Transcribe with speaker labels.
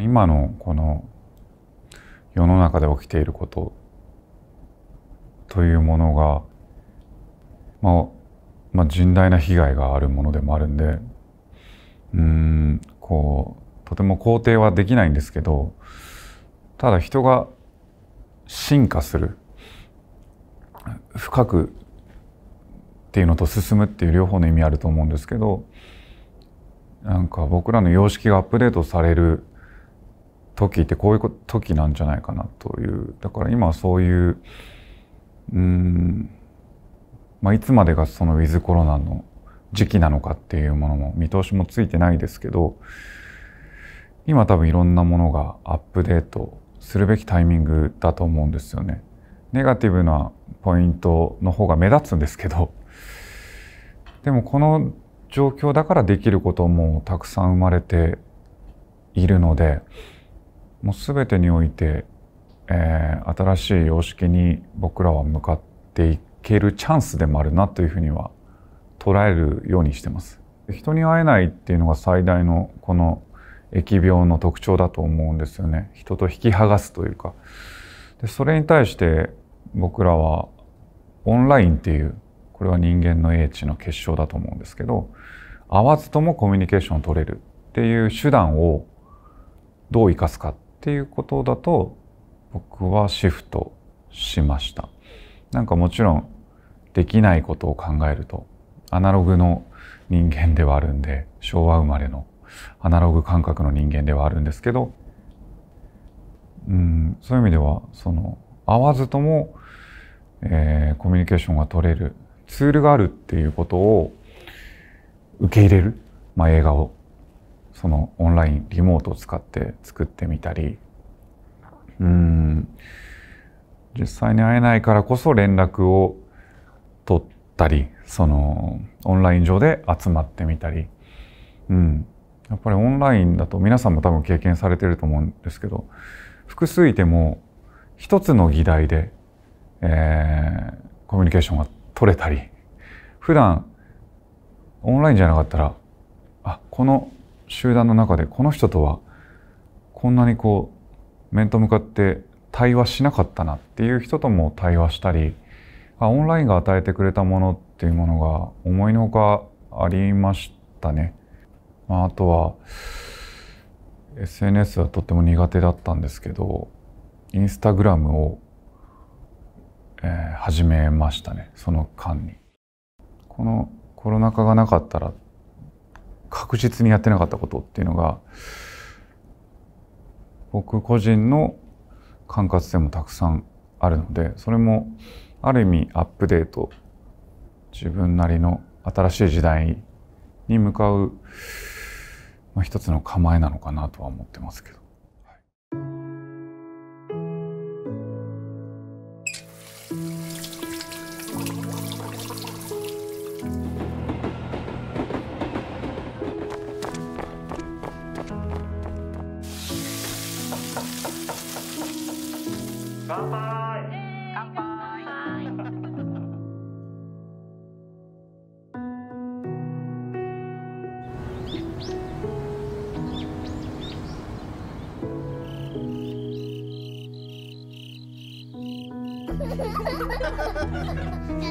Speaker 1: 今のこの世の中で起きていることというものが、まあ、まあ甚大な被害があるものでもあるんでうんこうとても肯定はできないんですけどただ人が進化する深くっていうのと進むっていう両方の意味あると思うんですけどなんか僕らの様式がアップデートされる時ってこういう時なんじゃないかなというだから今はそういううん、まあ、いつまでがそのウィズコロナの時期なのかっていうものも見通しもついてないですけど今多分いろんなものがアップデートするべきタイミングだと思うんですよね。ネガティブなポイントの方が目立つんですけどでもこの状況だからできることもたくさん生まれているのでもう全てにおいて、えー、新しい様式に僕らは向かっていけるチャンスでもあるなというふうには捉えるようにしてます。人に会えないっていうのが最大のこの疫病の特徴だと思うんですよね。人と引き剥がすというか。でそれに対して僕らはオンラインっていうこれは人間の英知の結晶だと思うんですけど会わずともコミュニケーションを取れるっていう手段をどう生かすかっていうことだと僕はシフトしましたなんかもちろんできないことを考えるとアナログの人間ではあるんで昭和生まれのアナログ感覚の人間ではあるんですけどうんそういう意味ではその合わずとも、えー、コミュニケーションが取れるツールがあるっていうことを受け入れる、まあ、映画をそのオンラインリモートを使って作ってみたりうん実際に会えないからこそ連絡を取ったりそのオンライン上で集まってみたり、うん、やっぱりオンラインだと皆さんも多分経験されてると思うんですけど複数いても一つの議題で、えー、コミュニケーションが取れたり普段オンラインじゃなかったらあこの集団の中でこの人とはこんなにこう面と向かって対話しなかったなっていう人とも対話したりオンラインが与えてくれたものっていうものが思いのほかありましたね。まあ、とは SNS はとっても苦手だったんですけどインスタグラムを、え始めましたねその間に。このコロナ禍がなかったら確実にやってなかったことっていうのが僕個人の管轄でもたくさんあるのでそれもある意味アップデート自分なりの新しい時代に向かう、まあ、一つの構えなのかなとは思ってますけど。Bye Ha ha ha ha!